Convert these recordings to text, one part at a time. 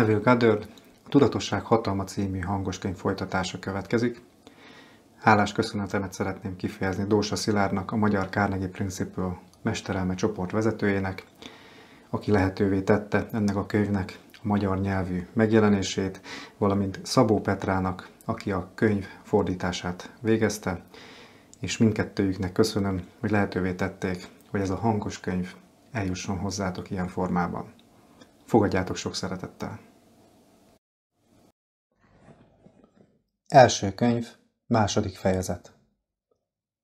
nevű Goddard, a Tudatosság hatalma című hangoskönyv folytatása következik. Hálás köszönetemet szeretném kifejezni Dósa Szilárdnak, a Magyar Carnegie Principle mesterelme csoport vezetőjének, aki lehetővé tette ennek a könyvnek a magyar nyelvű megjelenését, valamint Szabó Petrának, aki a könyv fordítását végezte, és mindkettőjüknek köszönöm, hogy lehetővé tették, hogy ez a hangos könyv eljusson hozzátok ilyen formában. Fogadjátok sok szeretettel! Első könyv, második fejezet.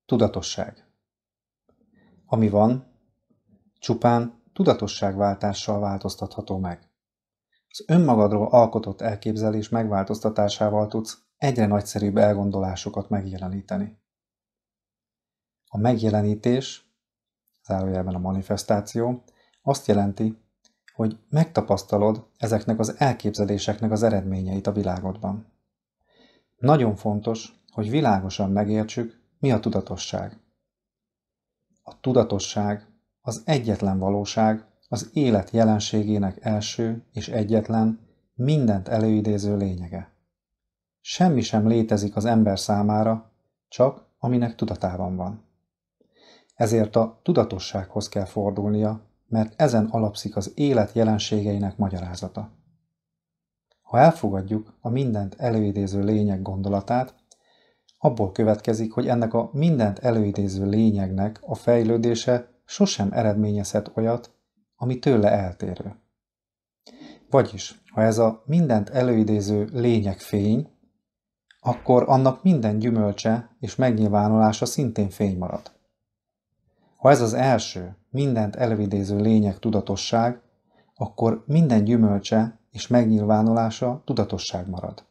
Tudatosság. Ami van, csupán tudatosságváltással változtatható meg. Az önmagadról alkotott elképzelés megváltoztatásával tudsz egyre nagyszerűbb elgondolásokat megjeleníteni. A megjelenítés, zárójelben a manifestáció, azt jelenti, hogy megtapasztalod ezeknek az elképzeléseknek az eredményeit a világodban. Nagyon fontos, hogy világosan megértsük, mi a tudatosság. A tudatosság az egyetlen valóság, az élet jelenségének első és egyetlen, mindent előidéző lényege. Semmi sem létezik az ember számára, csak aminek tudatában van. Ezért a tudatossághoz kell fordulnia, mert ezen alapszik az élet jelenségeinek magyarázata. Ha elfogadjuk a mindent előidéző lényeg gondolatát, abból következik, hogy ennek a mindent előidéző lényegnek a fejlődése sosem eredményezhet olyat, ami tőle eltérő. Vagyis, ha ez a mindent előidéző lényeg fény, akkor annak minden gyümölcse és megnyilvánulása szintén fény marad. Ha ez az első, mindent előidéző lényeg tudatosság, akkor minden gyümölcse és megnyilvánulása tudatosság marad.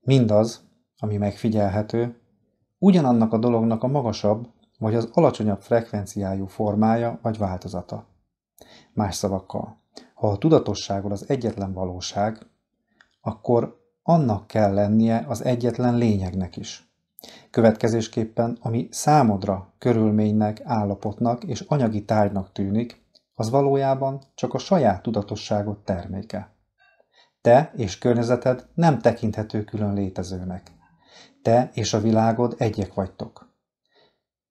Mindaz, ami megfigyelhető, ugyanannak a dolognak a magasabb vagy az alacsonyabb frekvenciájú formája vagy változata. Más szavakkal, ha a tudatosságod az egyetlen valóság, akkor annak kell lennie az egyetlen lényegnek is. Következésképpen, ami számodra körülménynek, állapotnak és anyagi tárgynak tűnik, az valójában csak a saját tudatosságot terméke. Te és környezeted nem tekinthető külön létezőnek. Te és a világod egyek vagytok.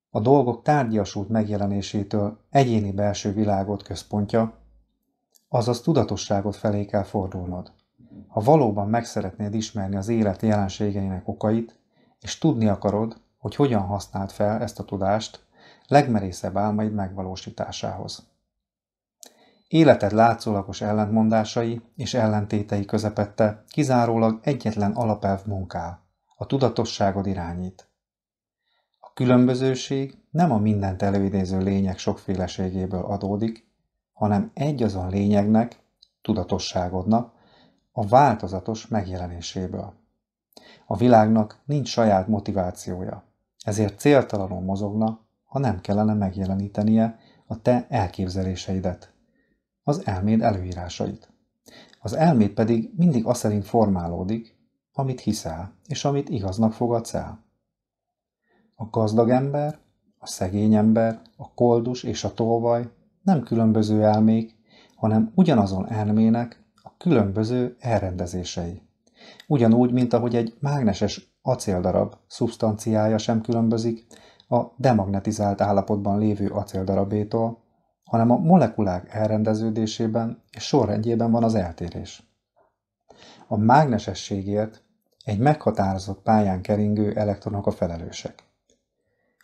A dolgok tárgyasult megjelenésétől egyéni belső világod központja, azaz tudatosságot felé kell fordulnod. Ha valóban meg szeretnéd ismerni az élet jelenségeinek okait, és tudni akarod, hogy hogyan használd fel ezt a tudást legmerészebb álmaid megvalósításához. Életed látszólagos ellentmondásai és ellentétei közepette kizárólag egyetlen alapelv munkál, a tudatosságod irányít. A különbözőség nem a mindent előidéző lények sokféleségéből adódik, hanem egy azon lényegnek, tudatosságodnak, a változatos megjelenéséből. A világnak nincs saját motivációja, ezért céltalanul mozogna, ha nem kellene megjelenítenie a te elképzeléseidet az elméd előírásait. Az elméd pedig mindig aszerint formálódik, amit hiszel, és amit igaznak fogadsz el. A gazdag ember, a szegény ember, a koldus és a tolvaj nem különböző elmék, hanem ugyanazon elmének a különböző elrendezései. Ugyanúgy, mint ahogy egy mágneses acéldarab szubstanciája sem különbözik a demagnetizált állapotban lévő acéldarabétól, hanem a molekulák elrendeződésében és sorrendjében van az eltérés. A mágnesességért egy meghatározott pályán keringő elektronok a felelősek.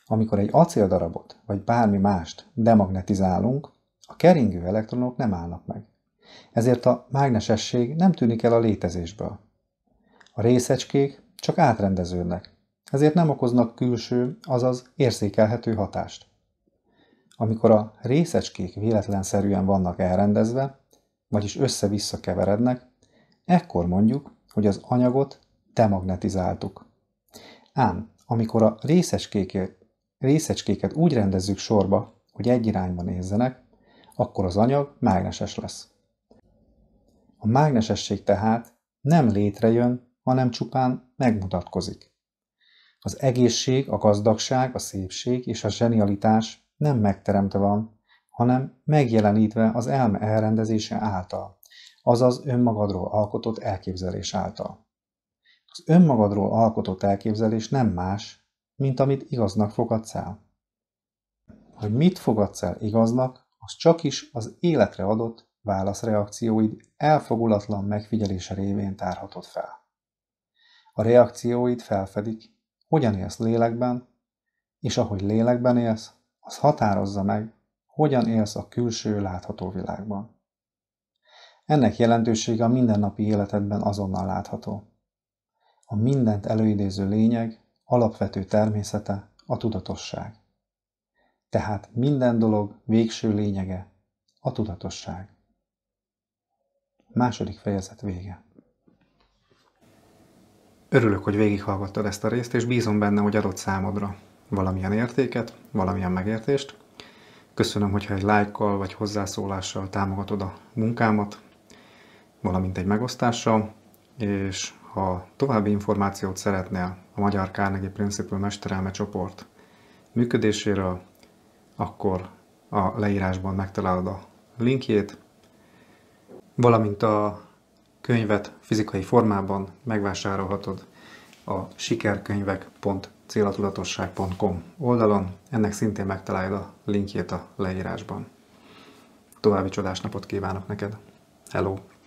Amikor egy acéldarabot vagy bármi mást demagnetizálunk, a keringő elektronok nem állnak meg. Ezért a mágnesesség nem tűnik el a létezésből. A részecskék csak átrendeződnek, ezért nem okoznak külső, azaz érzékelhető hatást amikor a részecskék véletlenszerűen vannak elrendezve, vagyis össze-vissza keverednek, ekkor mondjuk, hogy az anyagot demagnetizáltuk. Ám, amikor a részecskéket, részecskéket úgy rendezzük sorba, hogy egy irányba nézzenek, akkor az anyag mágneses lesz. A mágnesesség tehát nem létrejön, hanem csupán megmutatkozik. Az egészség, a gazdagság, a szépség és a zsenialitás nem megteremtve van, hanem megjelenítve az elme elrendezése által, azaz önmagadról alkotott elképzelés által. Az önmagadról alkotott elképzelés nem más, mint amit igaznak fogadsz el. Hogy mit fogadsz el igaznak, az csak is az életre adott válaszreakcióid elfogulatlan megfigyelése révén tárhatod fel. A reakcióid felfedik, hogyan élsz lélekben, és ahogy lélekben élsz, az határozza meg, hogyan élsz a külső, látható világban. Ennek jelentősége a mindennapi életedben azonnal látható. A mindent előidéző lényeg, alapvető természete a tudatosság. Tehát minden dolog végső lényege a tudatosság. Második fejezet vége. Örülök, hogy végighallgattad ezt a részt, és bízom benne, hogy adott számodra valamilyen értéket, valamilyen megértést. Köszönöm, hogyha egy lájkkal vagy hozzászólással támogatod a munkámat, valamint egy megosztással, és ha további információt szeretnél a Magyar Kárnegi Principle Mesterelme csoport működéséről, akkor a leírásban megtalálod a linkjét, valamint a könyvet fizikai formában megvásárolhatod a sikerkönyvek.célatudatosság.com oldalon, ennek szintén megtalálod a linkjét a leírásban. További csodás napot kívánok neked! Hello!